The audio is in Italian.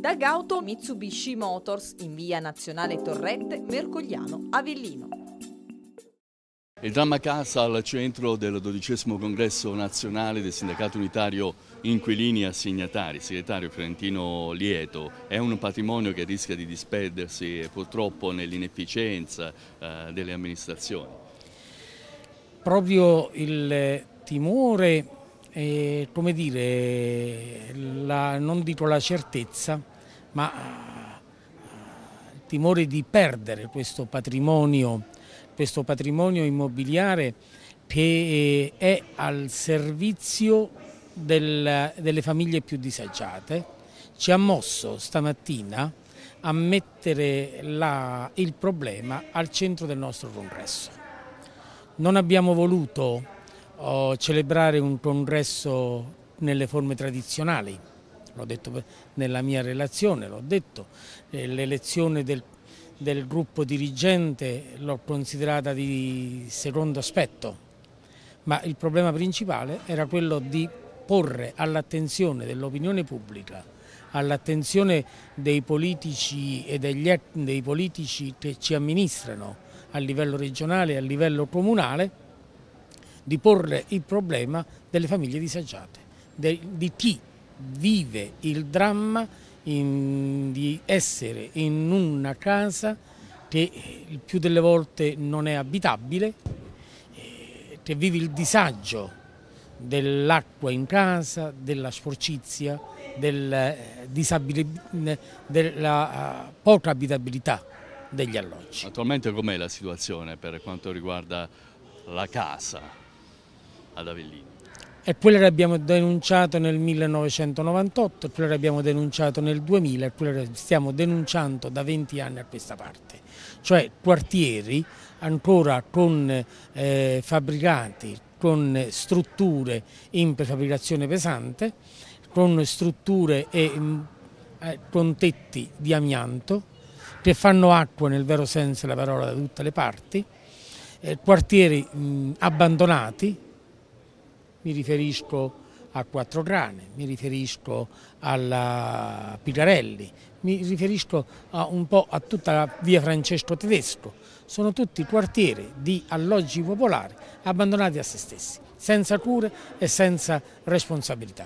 Da Gauto Mitsubishi Motors in via Nazionale Torrette, Mercogliano, Avellino. Il dramma casa al centro del dodicesimo congresso nazionale del sindacato unitario Inquilini Assegnatari, segretario Fiorentino Lieto. È un patrimonio che rischia di disperdersi purtroppo nell'inefficienza eh, delle amministrazioni. Proprio il timore eh, come dire, la, non dico la certezza, ma eh, il timore di perdere questo patrimonio, questo patrimonio immobiliare che eh, è al servizio del, delle famiglie più disagiate, ci ha mosso stamattina a mettere la, il problema al centro del nostro congresso. Non abbiamo voluto o celebrare un congresso nelle forme tradizionali, l'ho detto nella mia relazione, l'ho detto, eh, l'elezione del, del gruppo dirigente l'ho considerata di secondo aspetto, ma il problema principale era quello di porre all'attenzione dell'opinione pubblica, all'attenzione dei politici e degli, dei politici che ci amministrano a livello regionale e a livello comunale, di porre il problema delle famiglie disagiate, di chi vive il dramma in, di essere in una casa che il più delle volte non è abitabile, eh, che vive il disagio dell'acqua in casa, della sporcizia, del eh, della eh, poca abitabilità degli alloggi. Attualmente com'è la situazione per quanto riguarda la casa? ad Avellino. È quello che abbiamo denunciato nel 1998, è quello che abbiamo denunciato nel 2000, è quello che stiamo denunciando da 20 anni a questa parte. Cioè quartieri ancora con eh, fabbricati, con strutture in prefabbricazione pesante, con strutture e mm, eh, con tetti di amianto che fanno acqua nel vero senso della parola da tutte le parti, eh, quartieri mh, mm, abbandonati mi riferisco a Quattro Grane, mi riferisco alla Pigarelli, mi riferisco a un po' a tutta la via Francesco Tedesco. Sono tutti quartieri di alloggi popolari abbandonati a se stessi, senza cure e senza responsabilità.